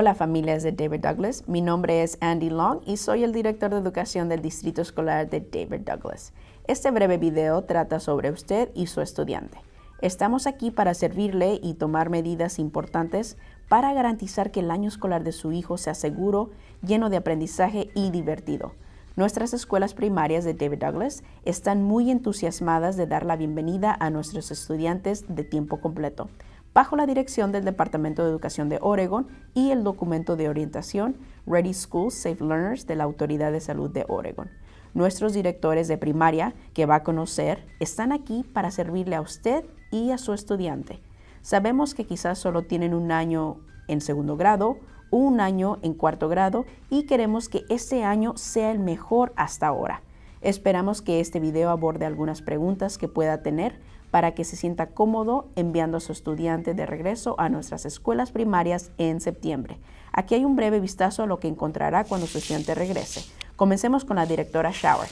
Hola familias de David Douglas, mi nombre es Andy Long y soy el director de educación del Distrito Escolar de David Douglas. Este breve video trata sobre usted y su estudiante. Estamos aquí para servirle y tomar medidas importantes para garantizar que el año escolar de su hijo sea seguro, lleno de aprendizaje y divertido. Nuestras escuelas primarias de David Douglas están muy entusiasmadas de dar la bienvenida a nuestros estudiantes de tiempo completo bajo la dirección del Departamento de Educación de Oregon y el documento de orientación Ready School Safe Learners de la Autoridad de Salud de Oregon. Nuestros directores de primaria que va a conocer están aquí para servirle a usted y a su estudiante. Sabemos que quizás solo tienen un año en segundo grado, un año en cuarto grado y queremos que este año sea el mejor hasta ahora. Esperamos que este video aborde algunas preguntas que pueda tener para que se sienta cómodo enviando a su estudiante de regreso a nuestras escuelas primarias en septiembre. Aquí hay un breve vistazo a lo que encontrará cuando su estudiante regrese. Comencemos con la directora Shower.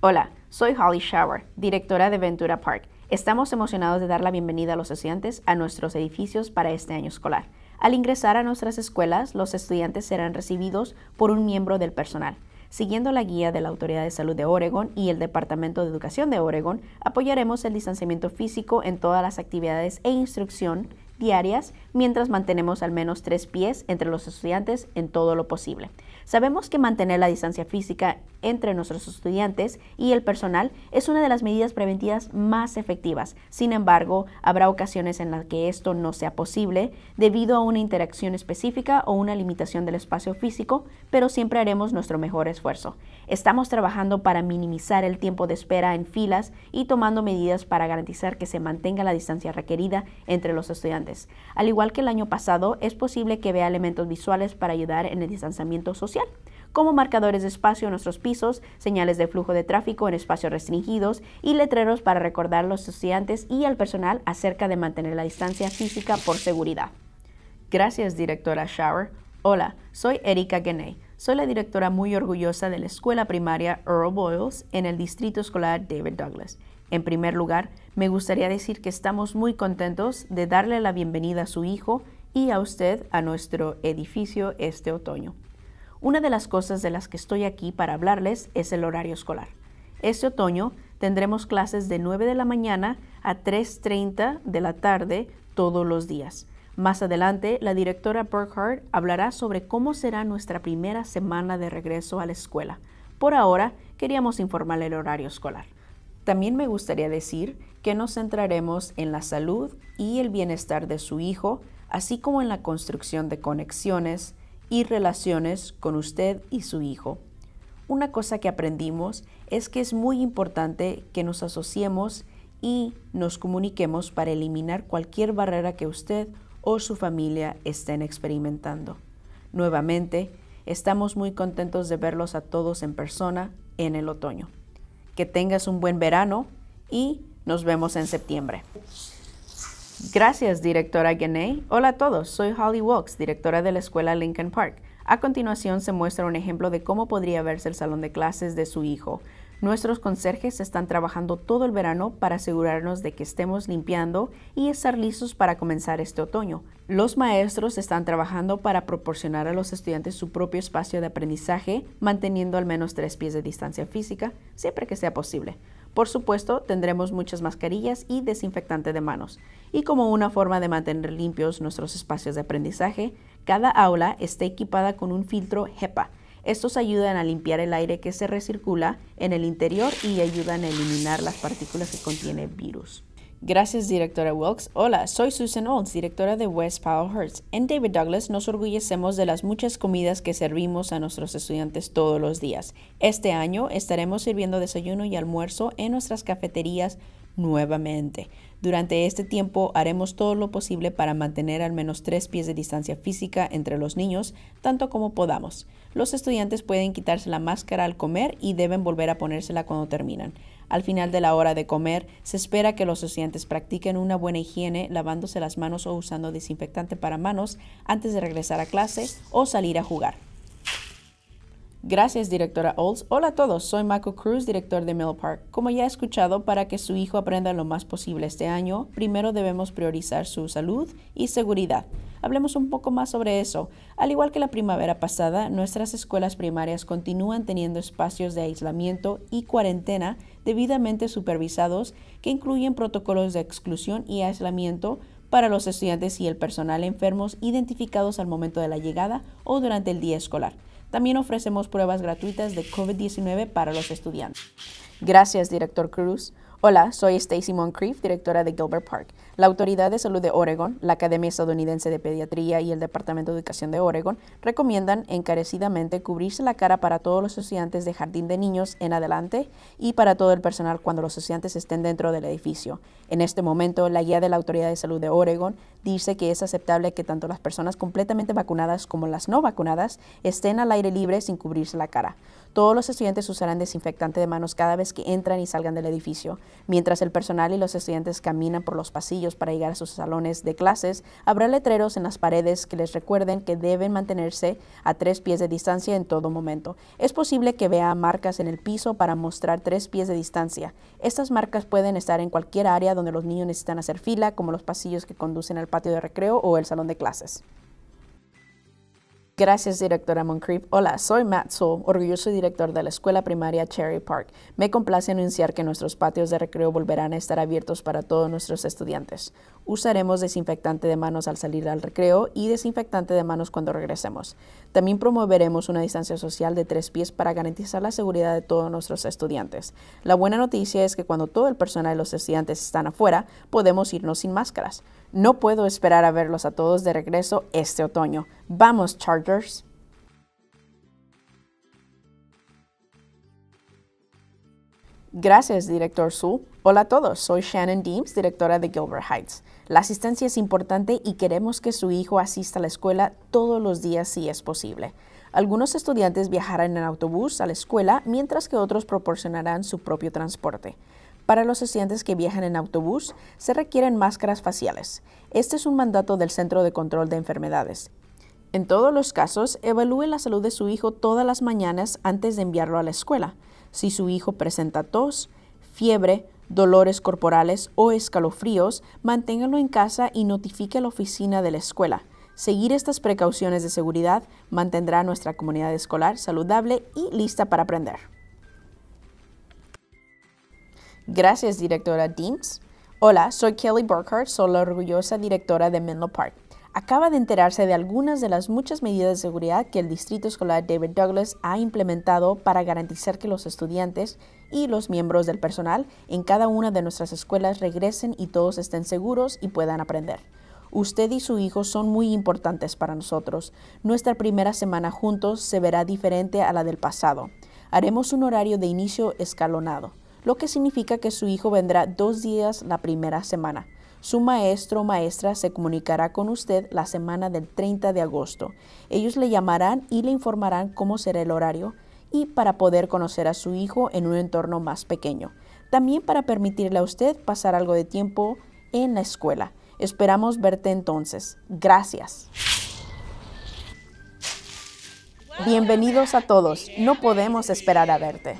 Hola, soy Holly Shower, directora de Ventura Park. Estamos emocionados de dar la bienvenida a los estudiantes a nuestros edificios para este año escolar. Al ingresar a nuestras escuelas, los estudiantes serán recibidos por un miembro del personal. Siguiendo la guía de la Autoridad de Salud de Oregon y el Departamento de Educación de Oregon, apoyaremos el distanciamiento físico en todas las actividades e instrucción diarias mientras mantenemos al menos tres pies entre los estudiantes en todo lo posible. Sabemos que mantener la distancia física entre nuestros estudiantes y el personal es una de las medidas preventivas más efectivas. Sin embargo, habrá ocasiones en las que esto no sea posible debido a una interacción específica o una limitación del espacio físico, pero siempre haremos nuestro mejor esfuerzo. Estamos trabajando para minimizar el tiempo de espera en filas y tomando medidas para garantizar que se mantenga la distancia requerida entre los estudiantes al igual que el año pasado, es posible que vea elementos visuales para ayudar en el distanciamiento social, como marcadores de espacio en nuestros pisos, señales de flujo de tráfico en espacios restringidos y letreros para recordar a los estudiantes y al personal acerca de mantener la distancia física por seguridad. Gracias, directora Shower. Hola, soy Erika Geney. Soy la directora muy orgullosa de la escuela primaria Earl Boyles en el distrito escolar David Douglas. En primer lugar, me gustaría decir que estamos muy contentos de darle la bienvenida a su hijo y a usted a nuestro edificio este otoño. Una de las cosas de las que estoy aquí para hablarles es el horario escolar. Este otoño tendremos clases de 9 de la mañana a 3.30 de la tarde todos los días. Más adelante, la directora Burkhardt hablará sobre cómo será nuestra primera semana de regreso a la escuela. Por ahora, queríamos informarle el horario escolar. También me gustaría decir que nos centraremos en la salud y el bienestar de su hijo, así como en la construcción de conexiones y relaciones con usted y su hijo. Una cosa que aprendimos es que es muy importante que nos asociemos y nos comuniquemos para eliminar cualquier barrera que usted o su familia estén experimentando. Nuevamente, estamos muy contentos de verlos a todos en persona en el otoño que tengas un buen verano y nos vemos en septiembre. Gracias, directora Genei. Hola a todos, soy Holly Wilkes, directora de la escuela Lincoln Park. A continuación se muestra un ejemplo de cómo podría verse el salón de clases de su hijo. Nuestros conserjes están trabajando todo el verano para asegurarnos de que estemos limpiando y estar listos para comenzar este otoño. Los maestros están trabajando para proporcionar a los estudiantes su propio espacio de aprendizaje, manteniendo al menos tres pies de distancia física, siempre que sea posible. Por supuesto, tendremos muchas mascarillas y desinfectante de manos. Y como una forma de mantener limpios nuestros espacios de aprendizaje, cada aula está equipada con un filtro HEPA, estos ayudan a limpiar el aire que se recircula en el interior y ayudan a eliminar las partículas que contiene virus. Gracias, directora Wilkes. Hola, soy Susan Olds, directora de West Powell Hertz. En David Douglas nos orgullecemos de las muchas comidas que servimos a nuestros estudiantes todos los días. Este año estaremos sirviendo desayuno y almuerzo en nuestras cafeterías nuevamente. Durante este tiempo haremos todo lo posible para mantener al menos tres pies de distancia física entre los niños, tanto como podamos. Los estudiantes pueden quitarse la máscara al comer y deben volver a ponérsela cuando terminan. Al final de la hora de comer, se espera que los estudiantes practiquen una buena higiene lavándose las manos o usando desinfectante para manos antes de regresar a clase o salir a jugar. Gracias, directora Olds. Hola a todos, soy Michael Cruz, director de Mill Park. Como ya he escuchado, para que su hijo aprenda lo más posible este año, primero debemos priorizar su salud y seguridad. Hablemos un poco más sobre eso. Al igual que la primavera pasada, nuestras escuelas primarias continúan teniendo espacios de aislamiento y cuarentena debidamente supervisados que incluyen protocolos de exclusión y aislamiento para los estudiantes y el personal enfermos identificados al momento de la llegada o durante el día escolar. También ofrecemos pruebas gratuitas de COVID-19 para los estudiantes. Gracias, director Cruz. Hola, soy Stacy Moncrief, directora de Gilbert Park. La Autoridad de Salud de Oregon, la Academia Estadounidense de Pediatría y el Departamento de Educación de Oregon recomiendan encarecidamente cubrirse la cara para todos los estudiantes de jardín de niños en adelante y para todo el personal cuando los estudiantes estén dentro del edificio. En este momento, la guía de la Autoridad de Salud de Oregon dice que es aceptable que tanto las personas completamente vacunadas como las no vacunadas estén al aire libre sin cubrirse la cara. Todos los estudiantes usarán desinfectante de manos cada vez que entran y salgan del edificio. Mientras el personal y los estudiantes caminan por los pasillos para llegar a sus salones de clases, habrá letreros en las paredes que les recuerden que deben mantenerse a tres pies de distancia en todo momento. Es posible que vea marcas en el piso para mostrar tres pies de distancia. Estas marcas pueden estar en cualquier área donde los niños necesitan hacer fila, como los pasillos que conducen al patio de recreo o el salón de clases. Gracias, directora Moncrief. Hola, soy Matt Soul, orgulloso director de la Escuela Primaria Cherry Park. Me complace anunciar que nuestros patios de recreo volverán a estar abiertos para todos nuestros estudiantes. Usaremos desinfectante de manos al salir al recreo y desinfectante de manos cuando regresemos. También promoveremos una distancia social de tres pies para garantizar la seguridad de todos nuestros estudiantes. La buena noticia es que cuando todo el personal de los estudiantes están afuera, podemos irnos sin máscaras. No puedo esperar a verlos a todos de regreso este otoño. ¡Vamos, Chargers! Gracias, director Su. Hola a todos, soy Shannon Deems, directora de Gilbert Heights. La asistencia es importante y queremos que su hijo asista a la escuela todos los días si es posible. Algunos estudiantes viajarán en autobús a la escuela, mientras que otros proporcionarán su propio transporte. Para los estudiantes que viajan en autobús, se requieren máscaras faciales. Este es un mandato del Centro de Control de Enfermedades. En todos los casos, evalúe la salud de su hijo todas las mañanas antes de enviarlo a la escuela. Si su hijo presenta tos, fiebre, dolores corporales o escalofríos, manténgalo en casa y notifique a la oficina de la escuela. Seguir estas precauciones de seguridad mantendrá a nuestra comunidad escolar saludable y lista para aprender. Gracias, directora Deems. Hola, soy Kelly Burkhardt, soy la orgullosa directora de Menlo Park acaba de enterarse de algunas de las muchas medidas de seguridad que el Distrito Escolar David Douglas ha implementado para garantizar que los estudiantes y los miembros del personal en cada una de nuestras escuelas regresen y todos estén seguros y puedan aprender. Usted y su hijo son muy importantes para nosotros. Nuestra primera semana juntos se verá diferente a la del pasado. Haremos un horario de inicio escalonado, lo que significa que su hijo vendrá dos días la primera semana. Su maestro o maestra se comunicará con usted la semana del 30 de agosto. Ellos le llamarán y le informarán cómo será el horario y para poder conocer a su hijo en un entorno más pequeño. También para permitirle a usted pasar algo de tiempo en la escuela. Esperamos verte entonces. Gracias. Bienvenidos a todos. No podemos esperar a verte.